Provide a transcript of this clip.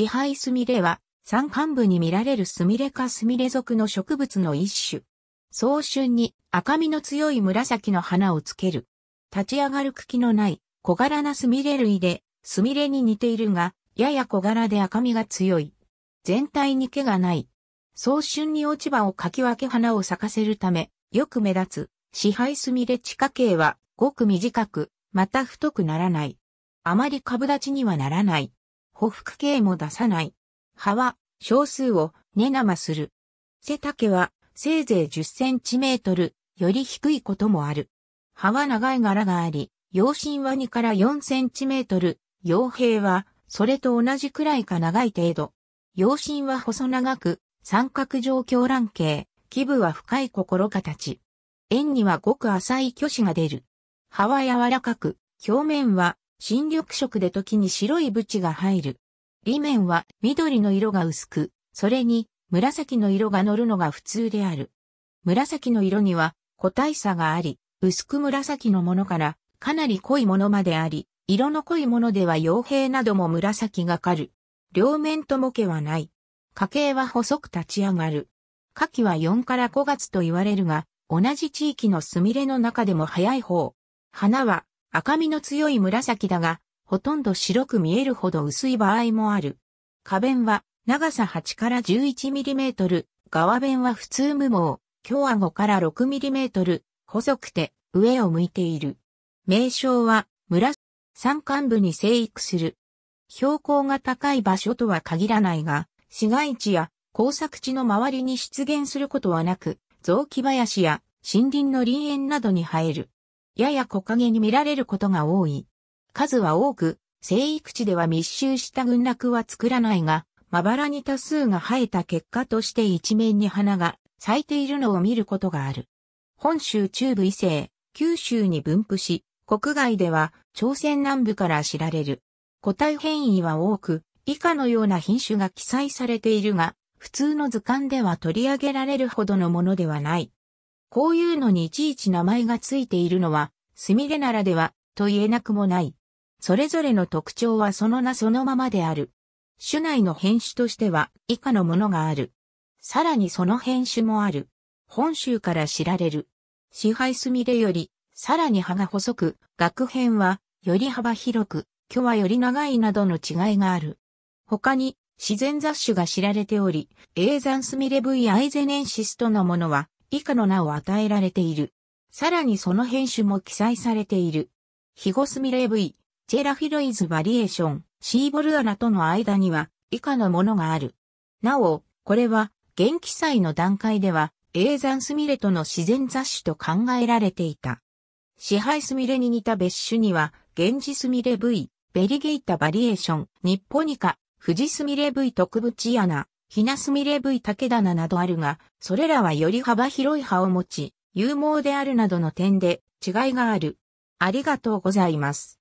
支配スミレは、山間部に見られるスミレかスミレ属の植物の一種。早春に赤みの強い紫の花をつける。立ち上がる茎のない小柄なスミレ類で、スミレに似ているが、やや小柄で赤みが強い。全体に毛がない。早春に落ち葉をかき分け花を咲かせるため、よく目立つ、支配スミレ地下茎は、ごく短く、また太くならない。あまり株立ちにはならない。ほ服系も出さない。葉は少数を根生する。背丈はせいぜい10センチメートルより低いこともある。葉は長い柄があり、陽芯は2から4センチメートル、陽平はそれと同じくらいか長い程度。陽芯は細長く、三角状狂乱形、基部は深い心形。円にはごく浅い虚子が出る。葉は柔らかく、表面は新緑色で時に白いブチが入る。裏面は緑の色が薄く、それに紫の色が乗るのが普通である。紫の色には個体差があり、薄く紫のものからかなり濃いものまであり、色の濃いものでは傭兵なども紫がかる。両面とも毛はない。家系は細く立ち上がる。夏季は4から5月と言われるが、同じ地域のスミレの中でも早い方。花は赤みの強い紫だが、ほとんど白く見えるほど薄い場合もある。花弁は長さ8から 11mm、側弁は普通無毛、強顎から 6mm、細くて上を向いている。名称は紫山間部に生育する。標高が高い場所とは限らないが、市街地や工作地の周りに出現することはなく、雑木林や森林の林園などに生える。やや木陰に見られることが多い。数は多く、生育地では密集した群落は作らないが、まばらに多数が生えた結果として一面に花が咲いているのを見ることがある。本州中部以西、九州に分布し、国外では朝鮮南部から知られる。個体変異は多く、以下のような品種が記載されているが、普通の図鑑では取り上げられるほどのものではない。こういうのにいちいち名前がついているのは、スミレならでは、と言えなくもない。それぞれの特徴はその名そのままである。種内の変種としては、以下のものがある。さらにその変種もある。本州から知られる。支配スミレより、さらに葉が細く、学編は、より幅広く、巨はより長いなどの違いがある。他に、自然雑種が知られており、エーザンスミレ V アイゼネンシスとのものは、以下の名を与えられている。さらにその編集も記載されている。ヒゴスミレ V、ジェラフィロイズバリエーション、シーボルアナとの間には以下のものがある。なお、これは、現記載の段階では、エーザンスミレとの自然雑種と考えられていた。支配スミレに似た別種には、現地スミレ V、ベリゲイタバリエーション、ニッポニカ、富士スミレ V 特物アナ、ひなすみれ V 武田などあるが、それらはより幅広い葉を持ち、有毛であるなどの点で違いがある。ありがとうございます。